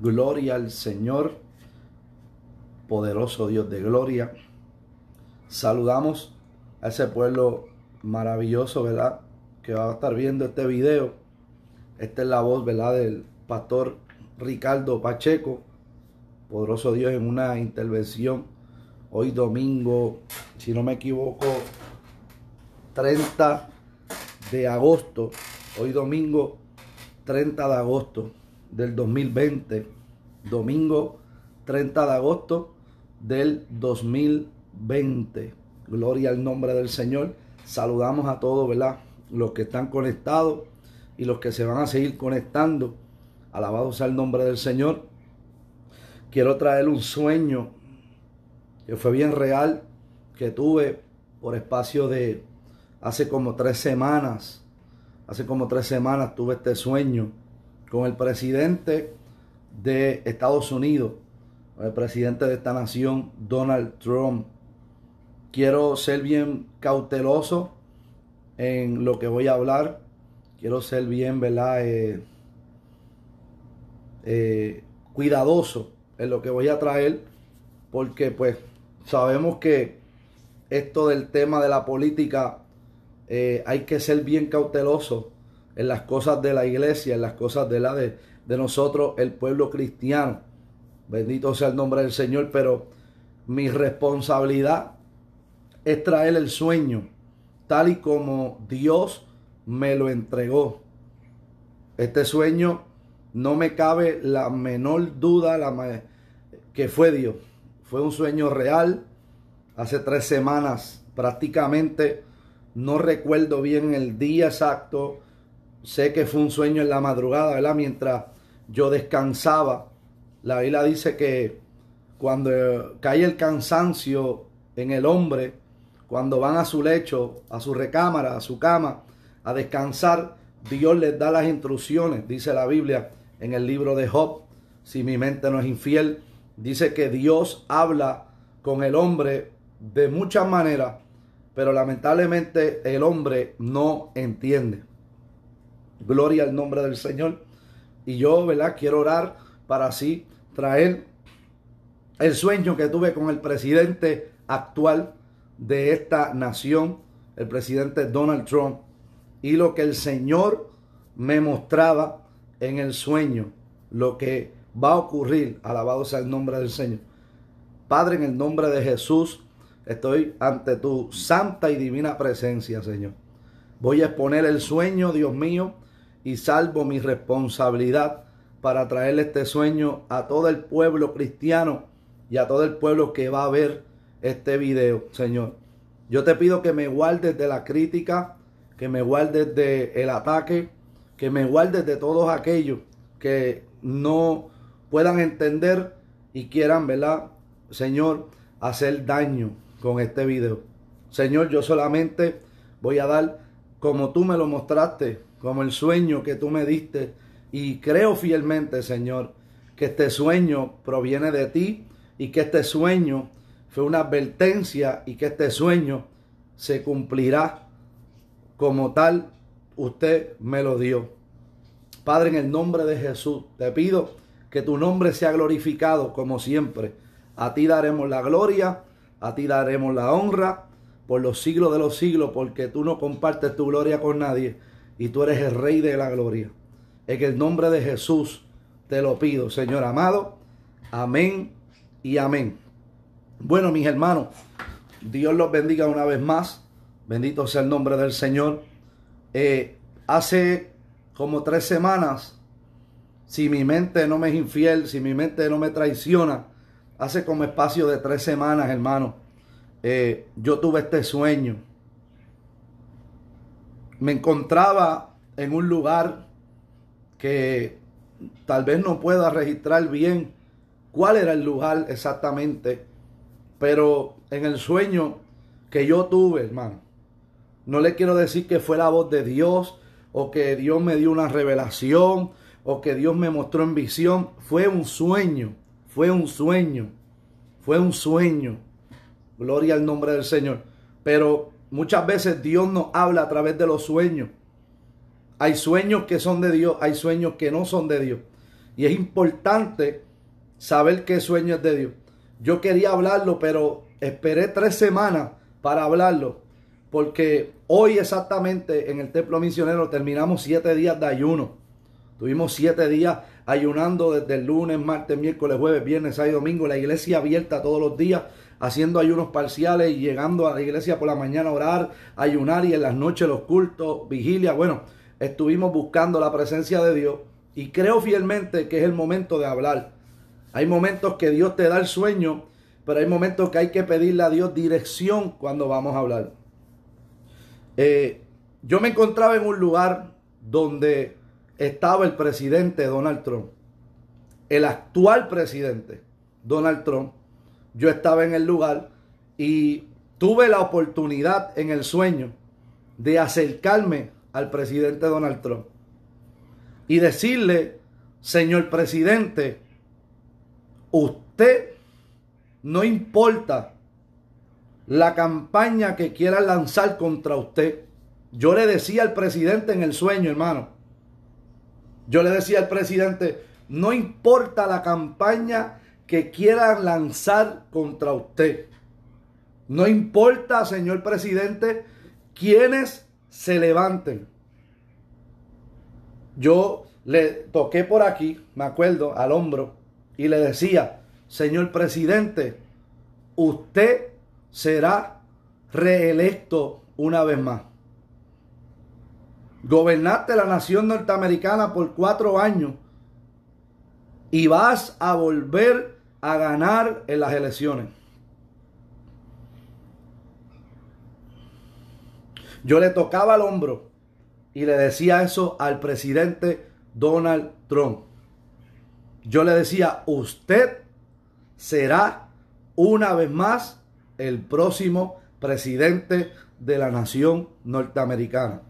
Gloria al Señor, poderoso Dios de gloria. Saludamos a ese pueblo maravilloso, ¿verdad? Que va a estar viendo este video. Esta es la voz, ¿verdad? Del pastor Ricardo Pacheco. Poderoso Dios en una intervención hoy domingo, si no me equivoco, 30 de agosto. Hoy domingo 30 de agosto del 2020 domingo 30 de agosto del 2020. Gloria al nombre del Señor. Saludamos a todos, ¿verdad? Los que están conectados y los que se van a seguir conectando. Alabado sea el nombre del Señor. Quiero traer un sueño que fue bien real, que tuve por espacio de hace como tres semanas. Hace como tres semanas tuve este sueño con el presidente de Estados Unidos, el presidente de esta nación, Donald Trump. Quiero ser bien cauteloso en lo que voy a hablar. Quiero ser bien, ¿verdad? Eh, eh, cuidadoso en lo que voy a traer, porque pues sabemos que esto del tema de la política eh, hay que ser bien cauteloso en las cosas de la iglesia, en las cosas de la de de nosotros, el pueblo cristiano. Bendito sea el nombre del Señor, pero mi responsabilidad es traer el sueño tal y como Dios me lo entregó. Este sueño no me cabe la menor duda la que fue Dios. Fue un sueño real. Hace tres semanas prácticamente no recuerdo bien el día exacto. Sé que fue un sueño en la madrugada, ¿verdad? Mientras yo descansaba. La Biblia dice que cuando cae el cansancio en el hombre, cuando van a su lecho, a su recámara, a su cama, a descansar, Dios les da las instrucciones, dice la Biblia en el libro de Job, si mi mente no es infiel, dice que Dios habla con el hombre de muchas maneras, pero lamentablemente el hombre no entiende. Gloria al nombre del Señor. Y yo, ¿verdad? Quiero orar para así traer el sueño que tuve con el presidente actual de esta nación, el presidente Donald Trump, y lo que el Señor me mostraba en el sueño, lo que va a ocurrir, alabado sea el nombre del Señor. Padre, en el nombre de Jesús, estoy ante tu santa y divina presencia, Señor. Voy a exponer el sueño, Dios mío, y salvo mi responsabilidad para traerle este sueño a todo el pueblo cristiano y a todo el pueblo que va a ver este video, Señor. Yo te pido que me guardes de la crítica, que me guardes de el ataque, que me guardes de todos aquellos que no puedan entender y quieran, ¿verdad? Señor, hacer daño con este video. Señor, yo solamente voy a dar como tú me lo mostraste como el sueño que tú me diste. Y creo fielmente, Señor, que este sueño proviene de ti y que este sueño fue una advertencia y que este sueño se cumplirá como tal usted me lo dio. Padre, en el nombre de Jesús, te pido que tu nombre sea glorificado como siempre. A ti daremos la gloria, a ti daremos la honra por los siglos de los siglos, porque tú no compartes tu gloria con nadie y tú eres el Rey de la Gloria. En el nombre de Jesús te lo pido, Señor amado. Amén y amén. Bueno, mis hermanos, Dios los bendiga una vez más. Bendito sea el nombre del Señor. Eh, hace como tres semanas, si mi mente no me es infiel, si mi mente no me traiciona, hace como espacio de tres semanas, hermano, eh, yo tuve este sueño me encontraba en un lugar que tal vez no pueda registrar bien cuál era el lugar exactamente, pero en el sueño que yo tuve, hermano, no le quiero decir que fue la voz de Dios o que Dios me dio una revelación o que Dios me mostró en visión, fue un sueño, fue un sueño, fue un sueño. Gloria al nombre del Señor. Pero Muchas veces Dios nos habla a través de los sueños. Hay sueños que son de Dios, hay sueños que no son de Dios. Y es importante saber qué sueño es de Dios. Yo quería hablarlo, pero esperé tres semanas para hablarlo. Porque hoy exactamente en el templo misionero terminamos siete días de ayuno. Tuvimos siete días ayunando desde el lunes, martes, miércoles, jueves, viernes, sábado y domingo, la iglesia abierta todos los días, haciendo ayunos parciales, y llegando a la iglesia por la mañana a orar, ayunar y en las noches los cultos, vigilia. Bueno, estuvimos buscando la presencia de Dios y creo fielmente que es el momento de hablar. Hay momentos que Dios te da el sueño, pero hay momentos que hay que pedirle a Dios dirección cuando vamos a hablar. Eh, yo me encontraba en un lugar donde estaba el presidente Donald Trump, el actual presidente Donald Trump. Yo estaba en el lugar y tuve la oportunidad en el sueño de acercarme al presidente Donald Trump y decirle, señor presidente, usted no importa la campaña que quiera lanzar contra usted. Yo le decía al presidente en el sueño, hermano, yo le decía al presidente, no importa la campaña que quieran lanzar contra usted. No importa, señor presidente, quienes se levanten. Yo le toqué por aquí, me acuerdo, al hombro y le decía, señor presidente, usted será reelecto una vez más. Gobernaste la nación norteamericana por cuatro años y vas a volver a ganar en las elecciones. Yo le tocaba el hombro y le decía eso al presidente Donald Trump. Yo le decía, usted será una vez más el próximo presidente de la nación norteamericana.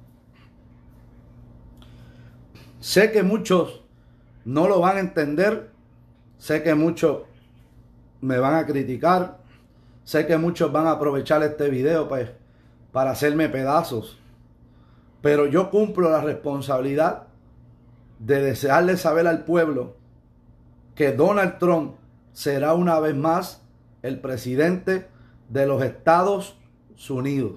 Sé que muchos no lo van a entender, sé que muchos me van a criticar, sé que muchos van a aprovechar este video pues, para hacerme pedazos, pero yo cumplo la responsabilidad de desearle saber al pueblo que Donald Trump será una vez más el presidente de los Estados Unidos.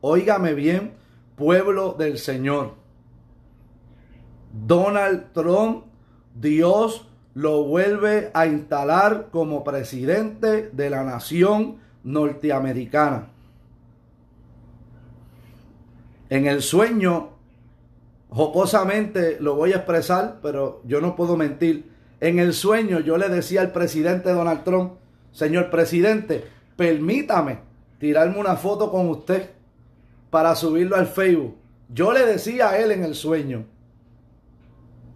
Óigame bien, pueblo del Señor. Donald Trump, Dios lo vuelve a instalar como presidente de la nación norteamericana. En el sueño, jocosamente lo voy a expresar, pero yo no puedo mentir. En el sueño yo le decía al presidente Donald Trump, señor presidente, permítame tirarme una foto con usted para subirlo al Facebook. Yo le decía a él en el sueño.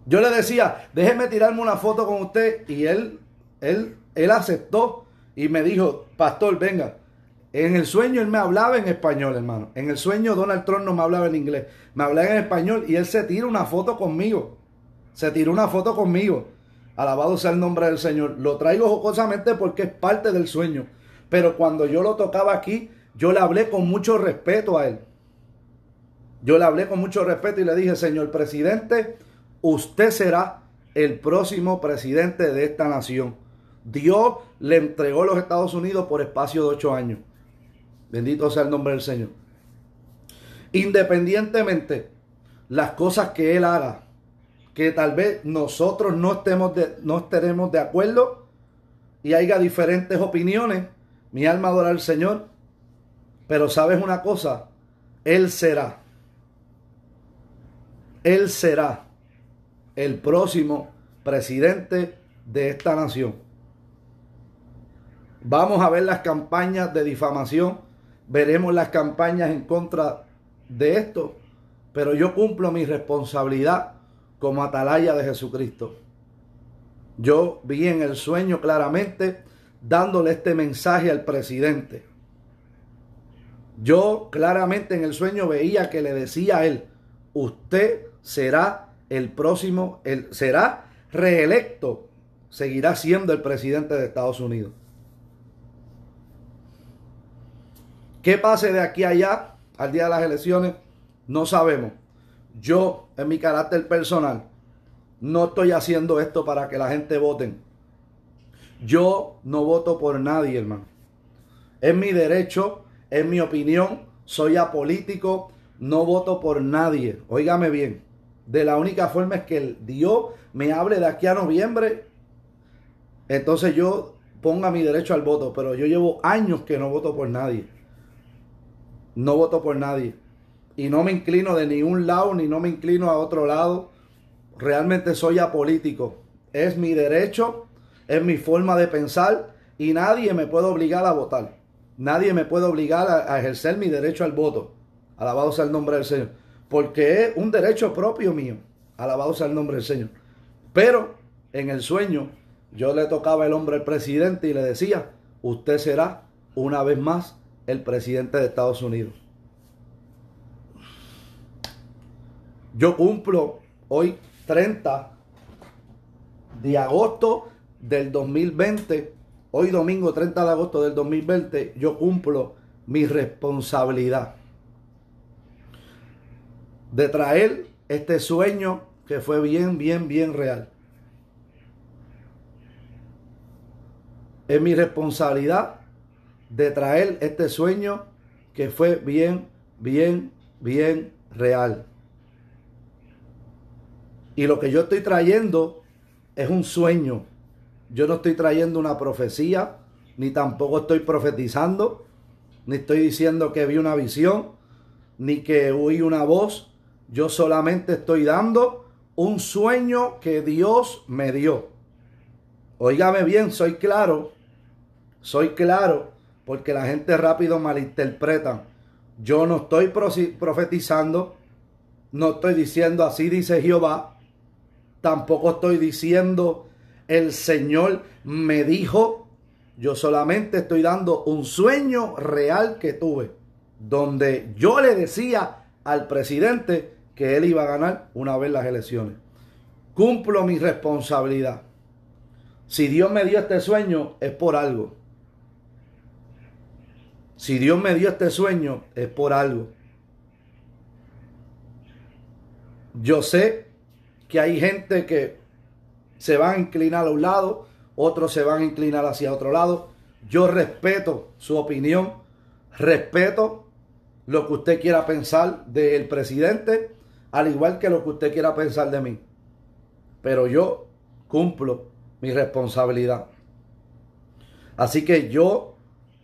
Yo le decía, déjeme tirarme una foto con usted y él, él, él aceptó y me dijo, pastor, venga. En el sueño él me hablaba en español, hermano. En el sueño Donald Trump no me hablaba en inglés, me hablaba en español y él se tira una foto conmigo. Se tiró una foto conmigo. Alabado sea el nombre del Señor. Lo traigo jocosamente porque es parte del sueño. Pero cuando yo lo tocaba aquí, yo le hablé con mucho respeto a él. Yo le hablé con mucho respeto y le dije, señor presidente, usted será el próximo presidente de esta nación. Dios le entregó los Estados Unidos por espacio de ocho años. Bendito sea el nombre del Señor. Independientemente las cosas que Él haga, que tal vez nosotros no estemos no estaremos de acuerdo y haya diferentes opiniones, mi alma adora al Señor. Pero sabes una cosa, Él será. Él será el próximo presidente de esta nación. Vamos a ver las campañas de difamación, veremos las campañas en contra de esto, pero yo cumplo mi responsabilidad como atalaya de Jesucristo. Yo vi en el sueño claramente dándole este mensaje al presidente. Yo claramente en el sueño veía que le decía a él, usted será el próximo, el, será reelecto, seguirá siendo el presidente de Estados Unidos. ¿Qué pase de aquí a allá al día de las elecciones? No sabemos. Yo, en mi carácter personal, no estoy haciendo esto para que la gente vote. Yo no voto por nadie, hermano. Es mi derecho, es mi opinión. Soy apolítico, no voto por nadie. Óigame bien. De la única forma es que el Dios me hable de aquí a noviembre. Entonces yo ponga mi derecho al voto. Pero yo llevo años que no voto por nadie. No voto por nadie. Y no me inclino de ningún lado ni no me inclino a otro lado. Realmente soy apolítico. Es mi derecho, es mi forma de pensar y nadie me puede obligar a votar. Nadie me puede obligar a, a ejercer mi derecho al voto. Alabado sea el nombre del Señor porque es un derecho propio mío. Alabado sea el nombre del Señor. Pero en el sueño yo le tocaba el hombre al presidente y le decía, usted será una vez más el presidente de Estados Unidos. Yo cumplo hoy 30 de agosto del 2020, hoy domingo 30 de agosto del 2020, yo cumplo mi responsabilidad de traer este sueño que fue bien, bien, bien real. Es mi responsabilidad de traer este sueño que fue bien, bien, bien real. Y lo que yo estoy trayendo es un sueño. Yo no estoy trayendo una profecía, ni tampoco estoy profetizando, ni estoy diciendo que vi una visión, ni que oí una voz, yo solamente estoy dando un sueño que Dios me dio. Óigame bien, soy claro. Soy claro, porque la gente rápido malinterpreta. Yo no estoy profetizando, no estoy diciendo así dice Jehová, tampoco estoy diciendo el Señor me dijo, yo solamente estoy dando un sueño real que tuve, donde yo le decía al presidente que él iba a ganar una vez las elecciones. Cumplo mi responsabilidad. Si Dios me dio este sueño, es por algo. Si Dios me dio este sueño, es por algo. Yo sé que hay gente que se va a inclinar a un lado, otros se van a inclinar hacia otro lado. Yo respeto su opinión, respeto lo que usted quiera pensar del presidente, al igual que lo que usted quiera pensar de mí. Pero yo cumplo mi responsabilidad. Así que yo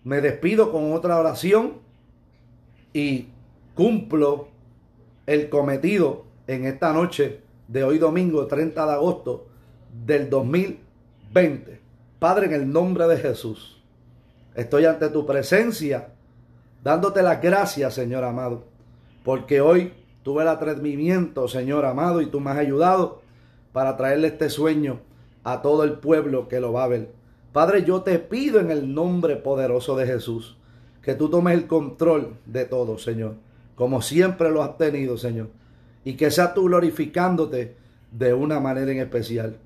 me despido con otra oración y cumplo el cometido en esta noche de hoy domingo 30 de agosto del 2020. Padre, en el nombre de Jesús, estoy ante tu presencia dándote las gracias, Señor amado, porque hoy Tuve el atrevimiento, Señor amado, y tú me has ayudado para traerle este sueño a todo el pueblo que lo va a ver. Padre, yo te pido en el nombre poderoso de Jesús que tú tomes el control de todo, Señor, como siempre lo has tenido, Señor, y que seas tú glorificándote de una manera en especial.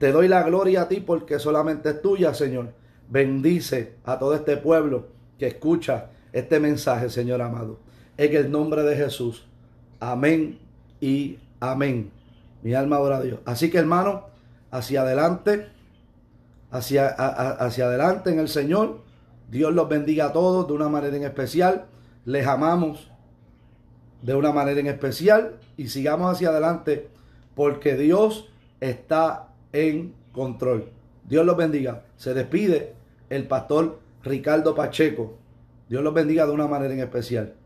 Te doy la gloria a ti porque solamente es tuya, Señor. Bendice a todo este pueblo que escucha este mensaje, Señor amado. En el nombre de Jesús. Amén y amén. Mi alma adora a Dios. Así que hermano, hacia adelante, hacia, hacia adelante en el Señor. Dios los bendiga a todos de una manera en especial. Les amamos de una manera en especial y sigamos hacia adelante porque Dios está en control. Dios los bendiga. Se despide el pastor Ricardo Pacheco. Dios los bendiga de una manera en especial.